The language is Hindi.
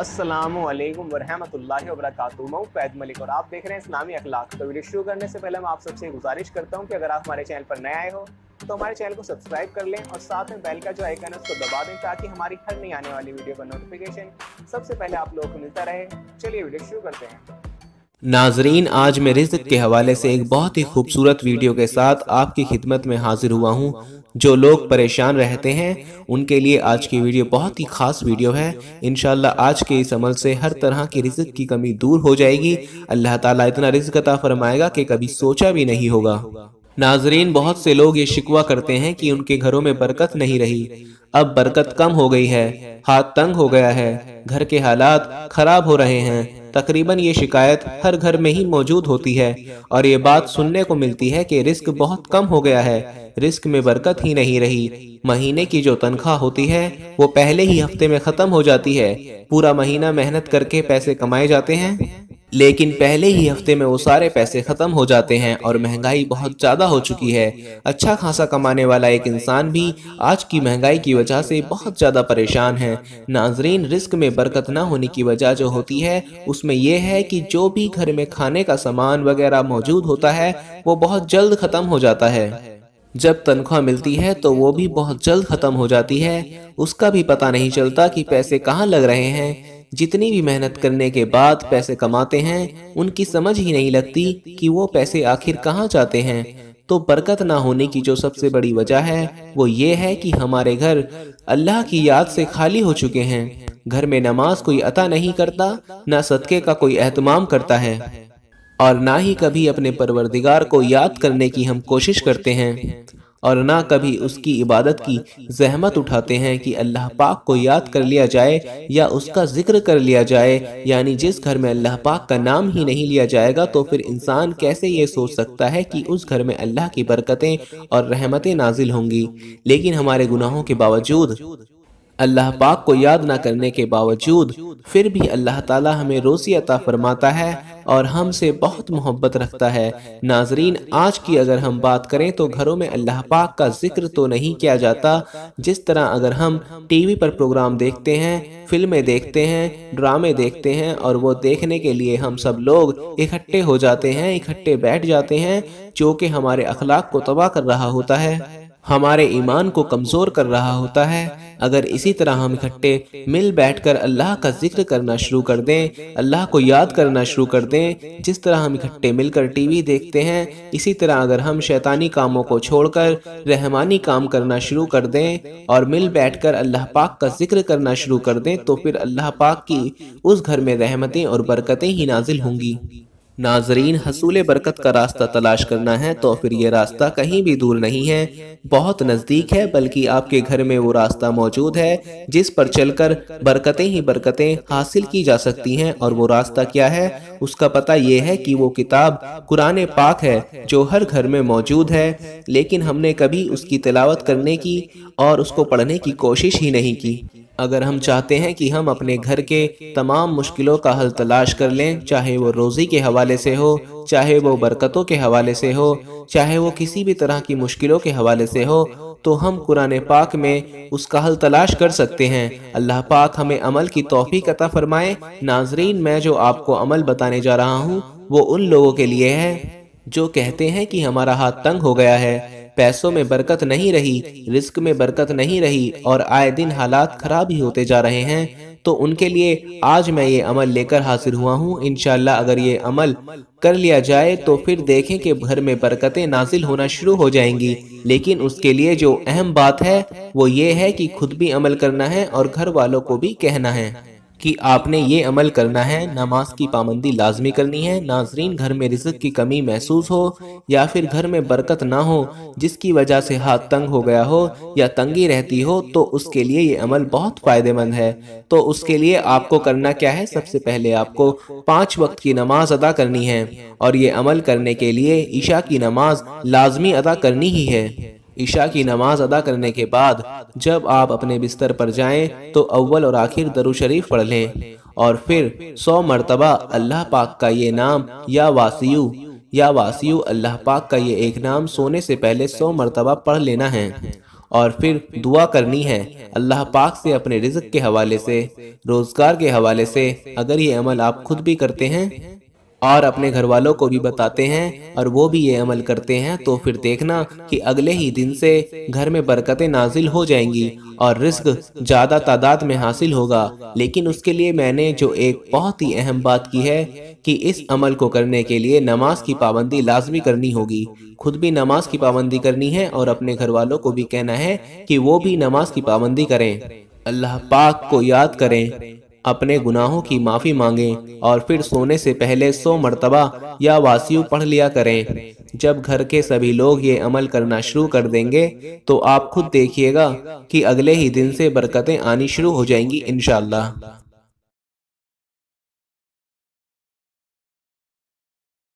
असलम वरहमल वरक मैं फैद मलिक और आप देख रहे हैं इस्लामी अखलाक तो वीडियो शुरू करने से पहले मैं आप सबसे गुजारिश करता हूँ कि अगर आप हमारे चैनल पर नए आए हो तो हमारे चैनल को सब्सक्राइब कर लें और साथ में बेल का जो आइकन है उसको दबा दें ताकि हमारी हर नई आने वाली वीडियो का नोटिफिकेशन सबसे पहले आप लोगों को मिलता रहे चलिए वीडियो शुरू करते हैं नाजरीन आज मैं रिज्क के हवाले से एक बहुत ही खूबसूरत वीडियो के साथ आपकी खिदमत में हाजिर हुआ हूँ जो लोग परेशान रहते हैं उनके लिए आज की वीडियो बहुत ही खास वीडियो है इन आज के इस अमल से हर तरह की रिजक की कमी दूर हो जाएगी अल्लाह ताला इतना रिजक अता फरमाएगा कि कभी सोचा भी नहीं होगा नाजरीन बहुत से लोग ये शिकवा करते हैं कि उनके घरों में बरकत नहीं रही अब बरकत कम हो गई है हाथ तंग हो गया है घर के हालात खराब हो रहे हैं तकरीबन ये शिकायत हर घर में ही मौजूद होती है और ये बात सुनने को मिलती है कि रिस्क बहुत कम हो गया है रिस्क में बरकत ही नहीं रही महीने की जो तनख्वाह होती है वो पहले ही हफ्ते में ख़त्म हो जाती है पूरा महीना मेहनत करके पैसे कमाए जाते हैं लेकिन पहले ही हफ्ते में वो सारे पैसे खत्म हो जाते हैं और महंगाई बहुत ज़्यादा हो चुकी है अच्छा खासा कमाने वाला एक इंसान भी आज की महंगाई की वजह से बहुत ज़्यादा परेशान है नाजरीन रिस्क में बरकत ना होने की वजह जो होती है उसमें यह है कि जो भी घर में खाने का सामान वगैरह मौजूद होता है वो बहुत जल्द ख़त्म हो जाता है जब तनख्वाह मिलती है तो वो भी बहुत जल्द ख़त्म हो जाती है उसका भी पता नहीं चलता कि पैसे कहाँ लग रहे हैं जितनी भी मेहनत करने के बाद पैसे कमाते हैं उनकी समझ ही नहीं लगती कि वो पैसे आखिर कहाँ जाते हैं तो बरकत ना होने की जो सबसे बड़ी वजह है वो ये है कि हमारे घर अल्लाह की याद से खाली हो चुके हैं घर में नमाज कोई अता नहीं करता ना सदक़े का कोई एहतमाम करता है और ना ही कभी अपने परवरदिगार को याद करने की हम कोशिश करते हैं और ना कभी उसकी इबादत की जहमत उठाते हैं कि अल्लाह पाक को याद कर लिया जाए या उसका जिक्र कर लिया जाए यानी जिस घर में अल्लाह पाक का नाम ही नहीं लिया जाएगा तो फिर इंसान कैसे ये सोच सकता है कि उस घर में अल्लाह की बरकतें और रहमतें नाजिल होंगी लेकिन हमारे गुनाहों के बावजूद अल्लाह पाक को याद ना करने के बावजूद फिर भी अल्लाह ताला हमें रोज़ी अता फरमाता है और हमसे बहुत मोहब्बत रखता है नाजरीन आज की अगर हम बात करें तो घरों में अल्लाह पाक का जिक्र तो नहीं किया जाता जिस तरह अगर हम टीवी पर प्रोग्राम देखते हैं फिल्में देखते हैं ड्रामे देखते हैं और वो देखने के लिए हम सब लोग इकट्ठे हो जाते हैं इकट्ठे बैठ जाते हैं जो कि हमारे अखलाक को तबाह कर रहा होता है हमारे ईमान को कमज़ोर कर रहा होता है अगर इसी तरह हम इकट्ठे मिल बैठकर अल्लाह का जिक्र करना शुरू कर दें अल्लाह को याद करना शुरू कर दें जिस तरह हम इकट्ठे मिलकर टीवी देखते हैं इसी तरह अगर हम शैतानी कामों को छोड़कर रहमानी काम करना शुरू कर दें और मिल बैठकर अल्लाह पाक का जिक्र करना शुरू कर दें तो फिर अल्लाह पाक की उस घर में रहमतें और बरकतें ही नाजिल होंगी नाजरीन हसूल बरकत का रास्ता तलाश करना है तो फिर ये रास्ता कहीं भी दूर नहीं है बहुत नज़दीक है बल्कि आपके घर में वो रास्ता मौजूद है जिस पर चलकर बरकतें ही बरकतें हासिल की जा सकती हैं और वो रास्ता क्या है उसका पता यह है कि वो किताब कुरान पाक है जो हर घर में मौजूद है लेकिन हमने कभी उसकी तिलावत करने की और उसको पढ़ने की कोशिश ही नहीं की अगर हम चाहते हैं कि हम अपने घर के तमाम मुश्किलों का हल तलाश कर लें चाहे वो रोज़ी के हवाले से हो चाहे वो बरकतों के हवाले से हो चाहे वो किसी भी तरह की मुश्किलों के हवाले से हो तो हम कुरान पाक में उसका हल तलाश कर सकते हैं अल्लाह पाक हमें अमल की तोहफी कता फ़रमाए नाजरीन मैं जो आपको अमल बताने जा रहा हूँ वो उन लोगों के लिए है जो कहते हैं कि हमारा हाथ तंग हो गया है पैसों में बरकत नहीं रही रिस्क में बरकत नहीं रही और आए दिन हालात खराब ही होते जा रहे हैं तो उनके लिए आज मैं ये अमल लेकर हाजिर हुआ हूँ इनशाला अगर ये अमल कर लिया जाए तो फिर देखें कि घर में बरकतें नाजिल होना शुरू हो जाएंगी लेकिन उसके लिए जो अहम बात है वो ये है कि खुद भी अमल करना है और घर वालों को भी कहना है कि आपने ये अमल करना है नमाज की पाबंदी लाजमी करनी है नाजरीन घर में रिजक की कमी महसूस हो या फिर घर में बरकत ना हो जिसकी वजह से हाथ तंग हो गया हो या तंगी रहती हो तो उसके लिए ये अमल बहुत फ़ायदेमंद है तो उसके लिए आपको करना क्या है सबसे पहले आपको पाँच वक्त की नमाज अदा करनी है और ये अमल करने के लिए ईशा की नमाज लाजमी अदा करनी ही है ईशा की नमाज अदा करने के बाद जब आप अपने बिस्तर पर जाएं तो अव्वल और आखिर दरु शरीफ पढ़ लें और फिर सौ मरतबा अल्लाह पाक का ये नाम या वासी या वासीयू अल्लाह पाक का ये एक नाम सोने से पहले सौ मरतबा पढ़ लेना है और फिर दुआ करनी है अल्लाह पाक से अपने रिजक के हवाले से रोज़गार के हवाले से अगर ये अमल आप खुद भी करते हैं और अपने घर वालों को भी बताते हैं और वो भी ये अमल करते हैं तो फिर देखना कि अगले ही दिन से घर में बरकतें नाजिल हो जाएंगी और रिस्क ज़्यादा तादाद में हासिल होगा लेकिन उसके लिए मैंने जो एक बहुत ही अहम बात की है कि इस अमल को करने के लिए नमाज की पाबंदी लाजमी करनी होगी खुद भी नमाज की पाबंदी करनी है और अपने घर वालों को भी कहना है कि वो भी नमाज की पाबंदी करें अल्लाह पाक को याद करें अपने गुनाहों की माफ़ी मांगें और फिर सोने से पहले सौ मरतबा या वासी पढ़ लिया करें जब घर के सभी लोग ये अमल करना शुरू कर देंगे तो आप खुद देखिएगा कि अगले ही दिन से बरकतें आनी शुरू हो जाएंगी इनशाला